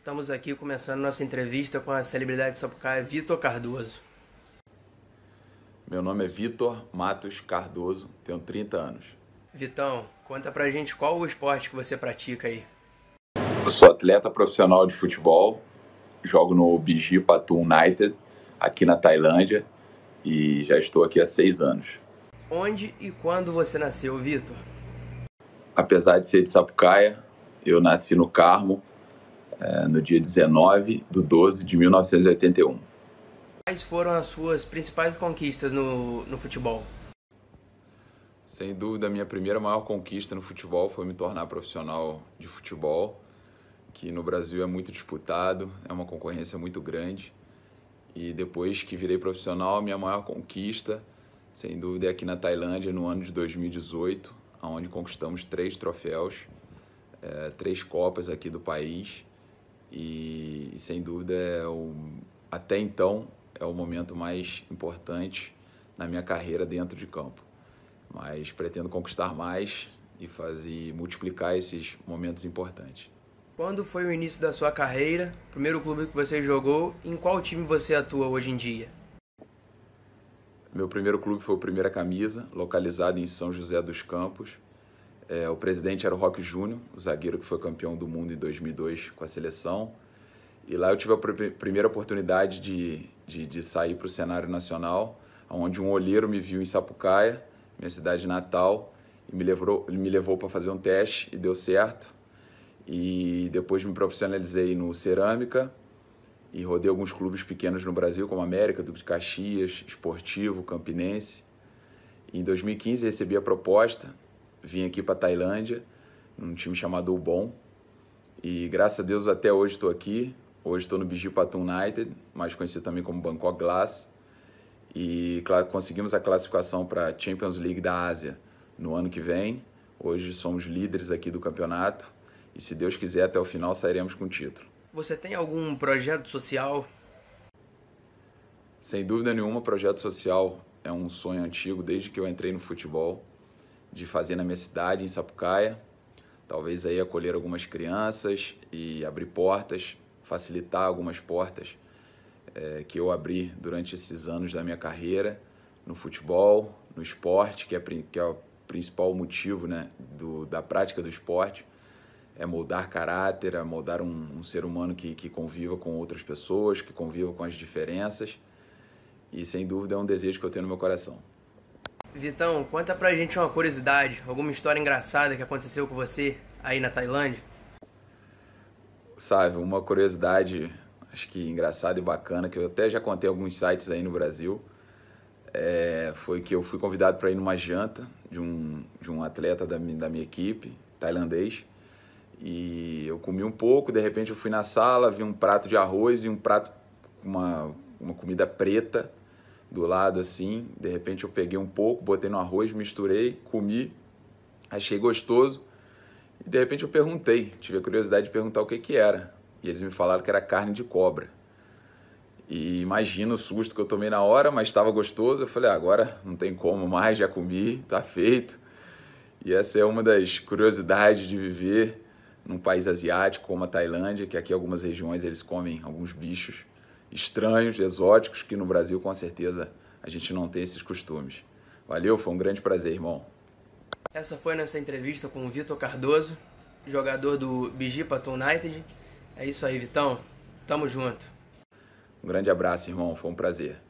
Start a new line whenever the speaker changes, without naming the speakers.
Estamos aqui começando nossa entrevista com a celebridade de sapucaia Vitor Cardoso.
Meu nome é Vitor Matos Cardoso, tenho 30 anos.
Vitão, conta pra gente qual o esporte que você pratica aí.
Eu sou atleta profissional de futebol, jogo no Biji Patu United, aqui na Tailândia, e já estou aqui há seis anos.
Onde e quando você nasceu, Vitor?
Apesar de ser de Sapucaia, eu nasci no Carmo, é, no dia 19 de 12 de 1981.
Quais foram as suas principais conquistas no, no futebol? Sem dúvida, a minha primeira
maior conquista no futebol foi me tornar profissional de futebol, que no Brasil é muito disputado, é uma concorrência muito grande. E depois que virei profissional, minha maior conquista, sem dúvida, é aqui na Tailândia, no ano de 2018, onde conquistamos três troféus, é, três Copas aqui do país e, sem dúvida é o, até então é o momento mais importante na minha carreira dentro de campo. Mas pretendo conquistar mais e fazer multiplicar esses momentos importantes.
Quando foi o início da sua carreira? Primeiro clube que você jogou? Em qual time você atua hoje em dia?
Meu primeiro clube foi o Primeira Camisa, localizado em São José dos Campos. É, o presidente era o Roque Júnior, o zagueiro que foi campeão do mundo em 2002 com a seleção. E lá eu tive a pr primeira oportunidade de, de, de sair para o cenário nacional, onde um olheiro me viu em Sapucaia, minha cidade natal, e me levou, me levou para fazer um teste e deu certo. E depois me profissionalizei no Cerâmica e rodei alguns clubes pequenos no Brasil, como América, Duque de Caxias, Esportivo, Campinense. Em 2015 recebi a proposta vim aqui para Tailândia, num time chamado Ubon. E graças a Deus até hoje estou aqui. Hoje estou no Biju United, mais conhecido também como Bangkok Glass. E claro, conseguimos a classificação para a Champions League da Ásia no ano que vem. Hoje somos líderes aqui do campeonato e se Deus quiser até o final sairemos com o título.
Você tem algum projeto social?
Sem dúvida nenhuma, projeto social é um sonho antigo desde que eu entrei no futebol de fazer na minha cidade, em Sapucaia. Talvez aí acolher algumas crianças e abrir portas, facilitar algumas portas é, que eu abri durante esses anos da minha carreira no futebol, no esporte, que é, que é o principal motivo né, do, da prática do esporte. É moldar caráter, é moldar um, um ser humano que, que conviva com outras pessoas, que conviva com as diferenças. E sem dúvida é um desejo que eu tenho no meu coração.
Vitão, conta pra gente uma curiosidade, alguma história engraçada que aconteceu com você aí na Tailândia.
Sabe, uma curiosidade, acho que engraçada e bacana, que eu até já contei alguns sites aí no Brasil, é, foi que eu fui convidado para ir numa janta de um, de um atleta da, da minha equipe, tailandês, e eu comi um pouco, de repente eu fui na sala, vi um prato de arroz e um prato, uma, uma comida preta, do lado assim. De repente eu peguei um pouco, botei no arroz, misturei, comi, achei gostoso. E de repente eu perguntei, tive a curiosidade de perguntar o que que era. E eles me falaram que era carne de cobra. E imagina o susto que eu tomei na hora, mas estava gostoso. Eu falei, ah, agora não tem como mais, já comi, tá feito. E essa é uma das curiosidades de viver num país asiático como a Tailândia, que aqui algumas regiões eles comem alguns bichos estranhos, exóticos, que no Brasil com certeza a gente não tem esses costumes. Valeu, foi um grande prazer, irmão.
Essa foi nossa entrevista com o Vitor Cardoso, jogador do Bijipato United. É isso aí, Vitão. Tamo junto.
Um grande abraço, irmão. Foi um prazer.